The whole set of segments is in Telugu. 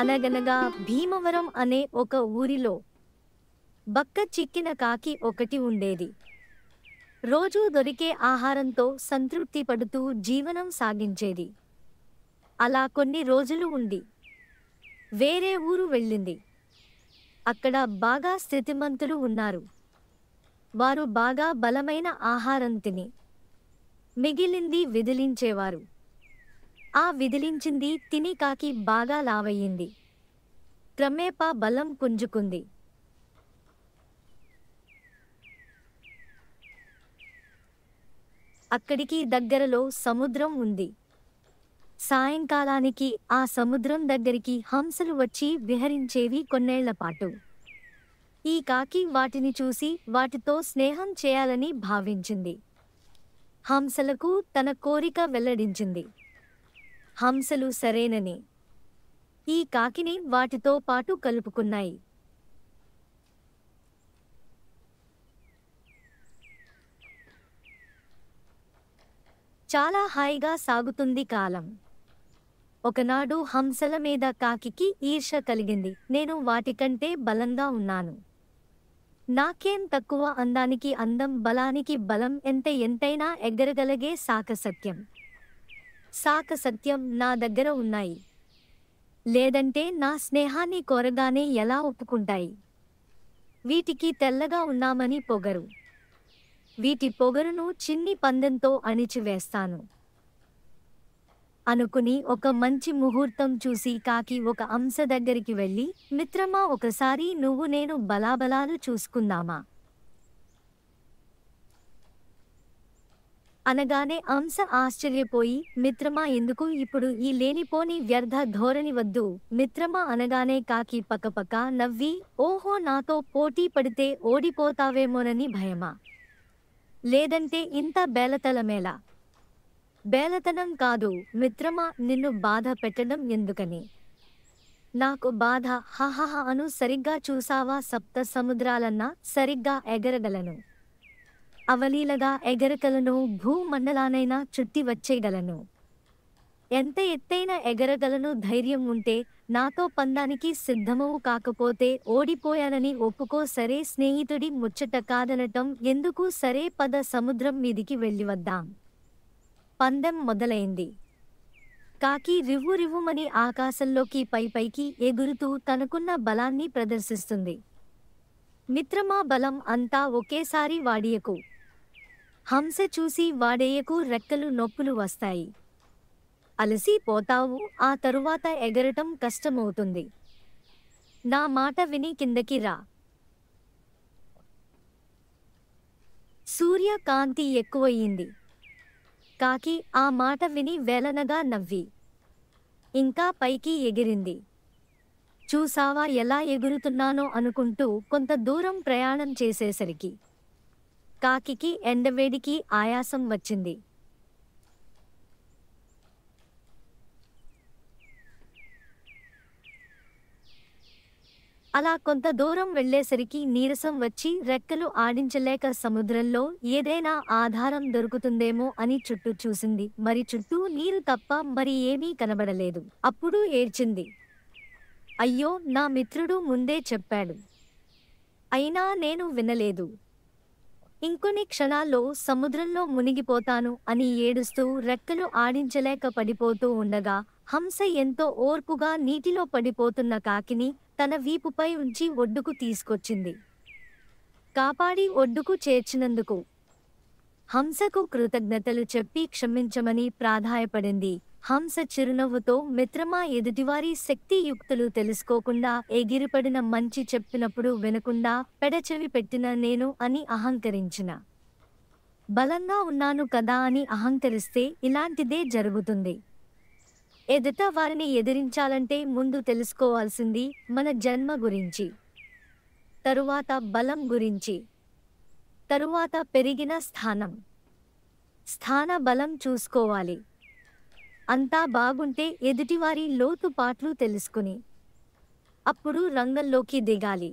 అనగనగా భీమవరం అనే ఒక ఊరిలో బక్క చిక్కిన కాకి ఒకటి ఉండేది రోజూ దొరికే ఆహారంతో సంతృప్తి పడుతూ జీవనం సాగించేది అలా కొన్ని రోజులు ఉండి వేరే ఊరు వెళ్ళింది అక్కడ బాగా స్థితిమంతులు ఉన్నారు వారు బాగా బలమైన ఆహారం తిని మిగిలింది విదిలించేవారు ఆ విదిలించింది తిని కాకి బాగా లావయ్యింది క్రమేపా బలం పుంజుకుంది అక్కడికి దగ్గరలో సముద్రం ఉంది సాయంకాలానికి ఆ సముద్రం దగ్గరికి హంసలు వచ్చి విహరించేవి కొన్నేళ్లపాటు ఈ కాకి వాటిని చూసి వాటితో స్నేహం చేయాలని భావించింది హంసలకు తన కోరిక వెల్లడించింది హంసలు సరేనని ఈ కాకిని వాటితో పాటు కలుపుకున్నాయి చాలా హాయిగా సాగుతుంది కాలం ఒకనాడు హంసల మీద కాకికి ఈర్ష కలిగింది నేను వాటికంటే బలంగా ఉన్నాను నాకేం తక్కువ అందానికి అందం బలానికి బలం ఎంత ఎంతైనా ఎగరగలిగే సాకసత్యం సాక సత్యం నా దగ్గర ఉన్నాయి లేదంటే నా స్నేహాన్ని కోరగానే ఎలా ఒప్పుకుంటాయి వీటికి తెల్లగా ఉన్నామని పొగరు వీటి పొగరును చిన్ని పందెంతో అణిచివేస్తాను అనుకుని ఒక మంచి ముహూర్తం చూసి కాకి ఒక అంశ దగ్గరికి వెళ్ళి మిత్రమా ఒకసారి నువ్వు నేను బలాబలాలు చూసుకుందామా అనగానే అంశ ఆశ్చర్యపోయి మిత్రమా ఎందుకు ఇప్పుడు ఈ లేనిపోని వ్యర్థ ధోరణి వద్దు మిత్రమా అనగానే కాకి పక్కపక్క నవ్వి ఓహో నాతో పోటీ పడితే ఓడిపోతావేమోనని భయమా లేదంటే ఇంత బేలతలమేలా బేలతనం కాదు మిత్రమా నిన్ను బాధ పెట్టడం ఎందుకని నాకు బాధ హహహ అను సరిగ్గా చూసావా సప్త సముద్రాలన్నా సరిగ్గా ఎగరగలను అవలీలగా ఎగరగలను భూమండలానైనా చుట్టి వచ్చేయగలను ఎంత ఎత్తైన ఎగరగలను ధైర్యం ఉంటే నాతో పందానికి సిద్ధమవు కాకపోతే ఓడిపోయానని ఒప్పుకో సరే స్నేహితుడి ముచ్చట కాదనటం ఎందుకు సరే పద సముద్రం మీదికి వద్దాం పందెం మొదలైంది కాకి రివ్వు రివ్వుమని ఆకాశంలోకి పైపైకి ఎగురుతూ తనకున్న బలాన్ని ప్రదర్శిస్తుంది మిత్రమా బలం అంతా ఒకేసారి వాడియకు హంస చూసి వాడేయకు రెక్కలు నొప్పులు వస్తాయి అలసిపోతావు ఆ తరువాత ఎగరటం కష్టమవుతుంది నా మాట విని కిందకి రా సూర్యకాంతి ఎక్కువయ్యింది కాకి ఆ మాట విని వేలనగా నవ్వి ఇంకా పైకి ఎగిరింది చూసావా ఎలా ఎగురుతున్నానో అనుకుంటూ కొంత దూరం ప్రయాణం చేసేసరికి కాకికి ఎండవేడికి ఆయాసం వచ్చింది అలా కొంత దూరం వెళ్లేసరికి నీరసం వచ్చి రెక్కలు ఆడించలేక సముద్రంలో ఏదైనా ఆధారం దొరుకుతుందేమో అని చుట్టూ చూసింది మరి చుట్టూ నీరు తప్ప మరి ఏమీ కనబడలేదు అప్పుడు ఏడ్చింది అయ్యో నా మిత్రుడు ముందే చెప్పాడు అయినా నేను వినలేదు ఇంకొన్ని క్షణాల్లో సముద్రంలో మునిగిపోతాను అని ఏడుస్తూ రెక్కలు ఆడించలేక పడిపోతూ ఉండగా హంస ఎంతో ఓర్పుగా నీటిలో పడిపోతున్న కాకిని తన వీపుపై ఉంచి ఒడ్డుకు తీసుకొచ్చింది కాపాడి ఒడ్డుకు చేర్చినందుకు హంసకు కృతజ్ఞతలు చెప్పి క్షమించమని ప్రాధాయపడింది హంస చిరునవ్వుతో మిత్రమా ఎదుటివారి శక్తియుక్తులు తెలుసుకోకుండా ఎగిరిపడిన మంచి చెప్పినప్పుడు వినకుండా పెడచెవి పెట్టిన నేను అని అహంకరించిన బలంగా ఉన్నాను కదా అని అహంకరిస్తే ఇలాంటిదే జరుగుతుంది ఎదుట వారిని ఎదిరించాలంటే ముందు తెలుసుకోవాల్సింది మన జన్మ గురించి తరువాత బలం గురించి తరువాత పెరిగిన స్థానం స్థాన బలం చూసుకోవాలి అంతా బాగుంటే ఎదుటివారి లోతుపాట్లు తెలుసుకుని అప్పుడు రంగంలోకి దిగాలి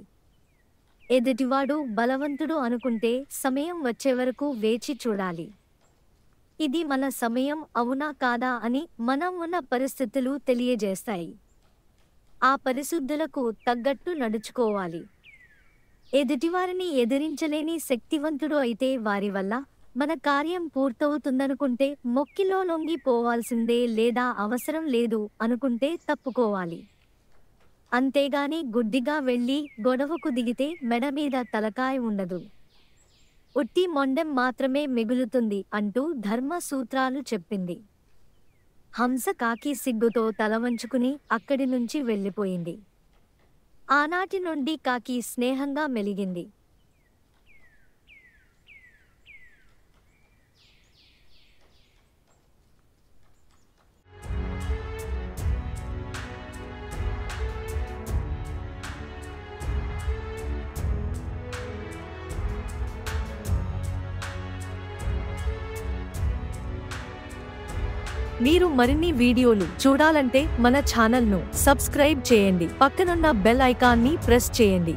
ఎదుటివాడు బలవంతుడు అనుకుంటే సమయం వచ్చే వరకు వేచి చూడాలి ఇది మన సమయం అవునా కాదా అని మనం ఉన్న పరిస్థితులు తెలియజేస్తాయి ఆ పరిశుద్ధులకు తగ్గట్టు నడుచుకోవాలి ఎదుటివారిని ఎదిరించలేని శక్తివంతుడు అయితే వారి వల్ల మన కార్యం పూర్తవుతుందనుకుంటే మొక్కిలో లొంగిపోవాల్సిందే లేదా అవసరం లేదు అనుకుంటే తప్పుకోవాలి అంతేగాని గుడ్డిగా వెళ్ళి గొడవకు దిగితే మెడ మీద తలకాయ ఉండదు ఉట్టి మొండెం మాత్రమే మిగులుతుంది అంటూ ధర్మ సూత్రాలు చెప్పింది హంస కాకి సిగ్గుతో తల వంచుకుని అక్కడి నుంచి వెళ్ళిపోయింది ఆనాటి నుండి కాకి స్నేహంగా మెలిగింది మీరు మరిన్ని వీడియోలు చూడాలంటే మన ఛానల్ను సబ్స్క్రైబ్ చేయండి పక్కనున్న బెల్ ఐకాన్ని ప్రెస్ చేయండి